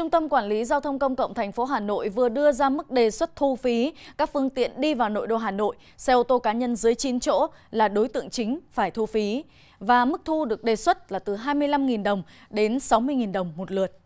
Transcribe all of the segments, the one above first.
Trung tâm Quản lý Giao thông Công cộng thành phố Hà Nội vừa đưa ra mức đề xuất thu phí các phương tiện đi vào nội đô Hà Nội, xe ô tô cá nhân dưới 9 chỗ là đối tượng chính phải thu phí và mức thu được đề xuất là từ 25.000 đồng đến 60.000 đồng một lượt.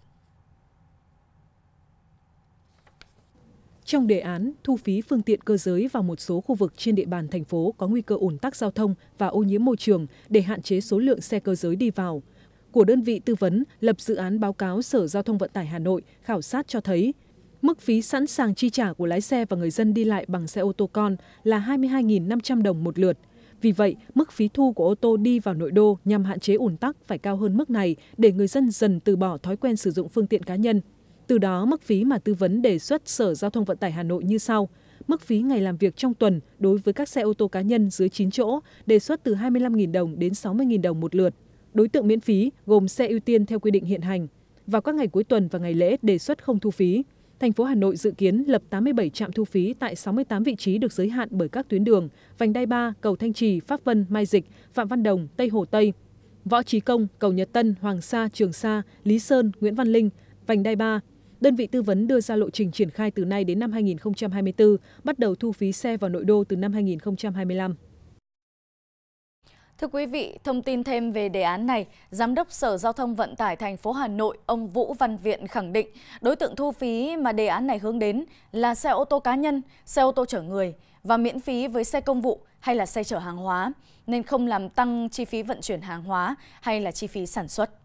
Trong đề án, thu phí phương tiện cơ giới vào một số khu vực trên địa bàn thành phố có nguy cơ ủn tắc giao thông và ô nhiễm môi trường để hạn chế số lượng xe cơ giới đi vào – của đơn vị tư vấn lập dự án báo cáo Sở Giao thông Vận tải Hà Nội khảo sát cho thấy, mức phí sẵn sàng chi trả của lái xe và người dân đi lại bằng xe ô tô con là 22.500 đồng một lượt. Vì vậy, mức phí thu của ô tô đi vào nội đô nhằm hạn chế ủn tắc phải cao hơn mức này để người dân dần từ bỏ thói quen sử dụng phương tiện cá nhân. Từ đó, mức phí mà tư vấn đề xuất Sở Giao thông Vận tải Hà Nội như sau – mức phí ngày làm việc trong tuần đối với các xe ô tô cá nhân dưới 9 chỗ đề xuất từ 25.000 đồng đến 60.000 đồng một lượt đối tượng miễn phí gồm xe ưu tiên theo quy định hiện hành. Vào các ngày cuối tuần và ngày lễ đề xuất không thu phí. Thành phố Hà Nội dự kiến lập 87 trạm thu phí tại 68 vị trí được giới hạn bởi các tuyến đường vành đai 3, cầu Thanh Trì, Pháp Vân, Mai Dịch, Phạm Văn Đồng, Tây Hồ Tây, Võ Trí Công, cầu Nhật Tân, Hoàng Sa, Trường Sa, Lý Sơn, Nguyễn Văn Linh, vành đai 3. Đơn vị tư vấn đưa ra lộ trình triển khai từ nay đến năm 2024, bắt đầu thu phí xe vào nội đô từ năm 2025. Thưa quý vị, thông tin thêm về đề án này, Giám đốc Sở Giao thông Vận tải thành phố Hà Nội, ông Vũ Văn Viện khẳng định đối tượng thu phí mà đề án này hướng đến là xe ô tô cá nhân, xe ô tô chở người và miễn phí với xe công vụ hay là xe chở hàng hóa, nên không làm tăng chi phí vận chuyển hàng hóa hay là chi phí sản xuất.